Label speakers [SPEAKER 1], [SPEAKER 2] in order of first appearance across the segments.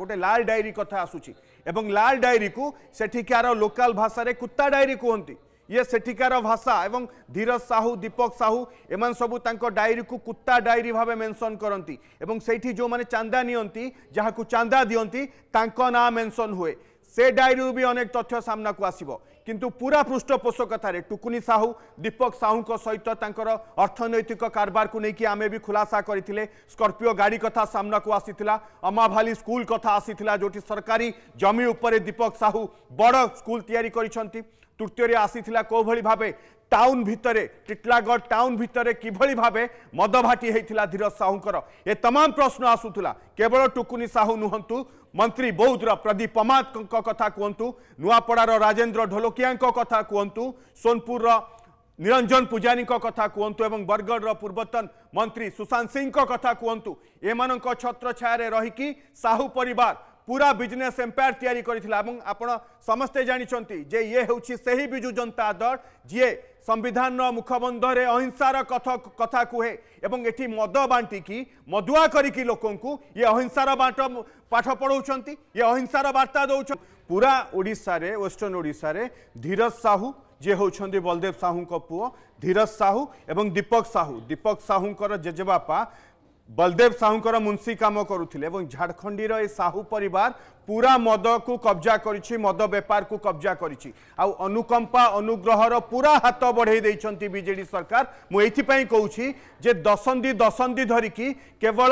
[SPEAKER 1] गोटे लाल डायरी कथा आसूची एवं लाल डायरी को सेठिकार लोकाल भाषा रे कुत्ता डायरी कहती ये सेठिकार भाषा एवं धीरज साहू दीपक साहू एम सब डायरी को कुत्ता डायरी भाव मेनसन करती एवं सेठी जो माने चांदा नियंती जहाँ को चांदा मेनसन हुए ସେ ଡାଏରୀରୁ ବି ଅନେକ ତଥ୍ୟ ସାମ୍ନାକୁ ଆସିବ କିନ୍ତୁ ପୁରା ପୃଷ୍ଠପୋଷକତାରେ ଟୁକୁନି ସାହୁ ଦୀପକ ସାହୁଙ୍କ ସହିତ ତାଙ୍କର ଅର୍ଥନୈତିକ କାରବାରକୁ ନେଇକି ଆମେ ବି ଖୁଲାସା କରିଥିଲେ ସ୍କର୍ପିଓ ଗାଡ଼ି କଥା ସାମ୍ନାକୁ ଆସିଥିଲା ଅମାଭାଲି ସ୍କୁଲ କଥା ଆସିଥିଲା ଯେଉଁଠି ସରକାରୀ ଜମି ଉପରେ ଦୀପକ ସାହୁ ବଡ଼ ସ୍କୁଲ ତିଆରି କରିଛନ୍ତି ତୃତୀୟରେ ଆସିଥିଲା କେଉଁଭଳି ଭାବେ टाउन भितर टीटलागड़ टाउन भितर कि भाव मद होता धीरज साहूं ए तमाम प्रश्न आसूला केवल टुकुनि साहू नुहतु मंत्री बौद्धर प्रदीप पमात कथा कहतु नुआपड़ार राजेन्द्र ढोलकिया कथा कहतु सोनपुर निरंजन पूजारी कथा कहतु और बरगढ़ पूर्वतन मंत्री सुशांत सिंह कथा कहतु एम छत्र छायर रहीकि साहू परिवार পুরা বিজনেস এম্পায়ার তৈরি করেছিল এবং আপনার সমস্তে জাঁচান যে ইয়ে হচ্ছে সেই বিজু জনতা দল যে সংবিধান মুখবন্ধরে অহিংসার কথা কথা কুহে এবং এটি মদ বাঁটিকি মদুয়া করিকি লোক ইয়ে অহিংসার বাট পাঠ পড়াউন ইয়ে অহিংসার বার্তা দৌছ পুরা ওড়শার ওয়েস্টর্ন ওড়শার ধীরজ সাহু যে হচ্ছেন বলদেব সাহুঙ্ পুয় ধীরজ সাহু এবং দীপক সাহু দীপক সাহুঙ্কর জেজেবাপা ବଲଦେବ ସାହୁଙ୍କର ମୁନ୍ସି କାମ କରୁଥିଲେ ଏବଂ ଝାଡ଼ଖଣ୍ଡିର ଏ ସାହୁ ପରିବାର ପୁରା ମଦକୁ କବ୍ଜା କରିଛି ମଦ ବେପାରକୁ କବ୍ଜା କରିଛି ଆଉ ଅନୁକମ୍ପା ଅନୁଗ୍ରହର ପୁରା ହାତ ବଢ଼େଇ ଦେଇଛନ୍ତି ବିଜେଡ଼ି ସରକାର ମୁଁ ଏଇଥିପାଇଁ କହୁଛି ଯେ ଦଶନ୍ଧି ଦଶନ୍ଧି ଧରିକି କେବଳ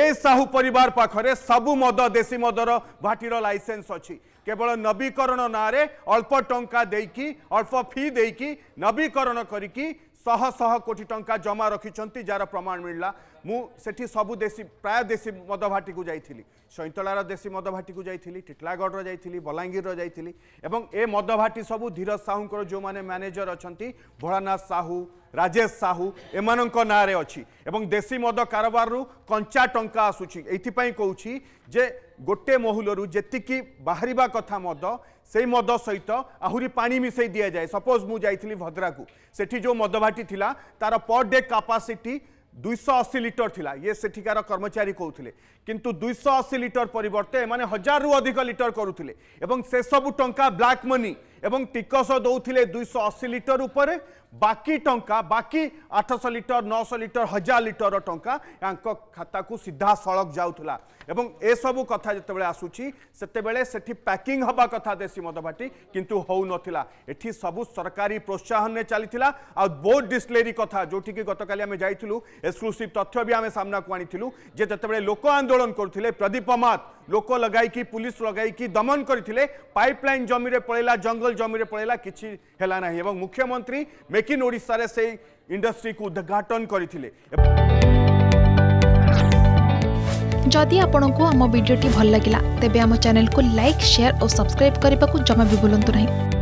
[SPEAKER 1] ଏ ସାହୁ ପରିବାର ପାଖରେ ସବୁ ମଦ ଦେଶୀ ମଦର ଭାଟିର ଲାଇସେନ୍ସ ଅଛି କେବଳ ନବୀକରଣ ନାଁରେ ଅଳ୍ପ ଟଙ୍କା ଦେଇକି ଅଳ୍ପ ଫି ଦେଇକି ନବୀକରଣ କରିକି ଶହ ଶହ କୋଟି ଟଙ୍କା ଜମା ରଖିଛନ୍ତି ଯାହାର ପ୍ରମାଣ ମିଳିଲା ମୁଁ ସେଠି ସବୁ ଦେଶୀ ପ୍ରାୟ ଦେଶୀ ମଦ ଭାଟିକୁ ଯାଇଥିଲି ସୈନ୍ତଳାର ଦେଶୀ ମଦ ଭାଟିକୁ ଯାଇଥିଲି ଟିଟଲାଗଡ଼ର ଯାଇଥିଲି ବଲାଙ୍ଗୀରର ଯାଇଥିଲି ଏବଂ ଏ ମଦ ଭାଟି ସବୁ ଧୀରଜ ସାହୁଙ୍କର ଯେଉଁମାନେ ମ୍ୟାନେଜର ଅଛନ୍ତି ଭୋଳାନାଥ ସାହୁ ରାଜେଶ ସାହୁ ଏମାନଙ୍କ ନାଁରେ ଅଛି ଏବଂ ଦେଶୀ ମଦ କାରବାରରୁ କଞ୍ଚା ଟଙ୍କା ଆସୁଛି ଏଇଥିପାଇଁ କହୁଛି ଯେ ଗୋଟେ ମହୁଲରୁ ଯେତିକି ବାହାରିବା କଥା ମଦ ସେଇ ମଦ ସହିତ ଆହୁରି ପାଣି ମିଶାଇ ଦିଆଯାଏ ସପୋଜ୍ ମୁଁ ଯାଇଥିଲି ଭଦ୍ରାକୁ ସେଠି ଯେଉଁ ମଦଭାଟି ଥିଲା ତାର ପର୍ ଡେ କାପାସିଟି দুইশো অশী লিটর লা ইয়ে সেঠিকার কর্মচারী কৌলে কিন্তু দুইশো অশী লিটর পরিবর্তে এমানে হাজারু অধিক লিটর করুলে এবং সেসবু টঙ্কা ব্ল্যাক মনি ଏବଂ ଟିକସ ଦେଉଥିଲେ ଦୁଇଶହ ଅଶୀ ଲିଟର ଉପରେ ବାକି ଟଙ୍କା ବାକି ଆଠଶହ ଲିଟର ନଅଶହ ଲିଟର ହଜାର ଲିଟର ଟଙ୍କା ୟାଙ୍କ ଖାତାକୁ ସିଧାସଳଖ ଯାଉଥିଲା ଏବଂ ଏସବୁ କଥା ଯେତେବେଳେ ଆସୁଛି ସେତେବେଳେ ସେଠି ପ୍ୟାକିଂ ହେବା କଥା ଦେଶୀ ମଦଭାଟି କିନ୍ତୁ ହେଉନଥିଲା ଏଠି ସବୁ ସରକାରୀ ପ୍ରୋତ୍ସାହନରେ ଚାଲିଥିଲା ଆଉ ବୋଟ୍ ଡିସ୍ଲେରୀ କଥା ଯେଉଁଠିକି ଗତକାଲି ଆମେ ଯାଇଥିଲୁ ଏକ୍ସକ୍ଲୁସିଭ୍ ତଥ୍ୟ ବି ଆମେ ସାମ୍ନାକୁ ଆଣିଥିଲୁ ଯେ ଯେତେବେଳେ ଲୋକ ଆନ୍ଦୋଳନ କରୁଥିଲେ ପ୍ରଦୀପ ମାତ लोक लग पुलिस लगे दमन करते पाइपलाइन जमीन पलैला जंगल जमीन पलैला किसी है मुख्यमंत्री मेक इन ओडे से इंडस्ट्री को उद्घाटन करते जदि आपण को आम भिडी भल लगा तेब चेल को लाइक सेयार और सब्सक्राइब करने को जमा भी बुलां नहीं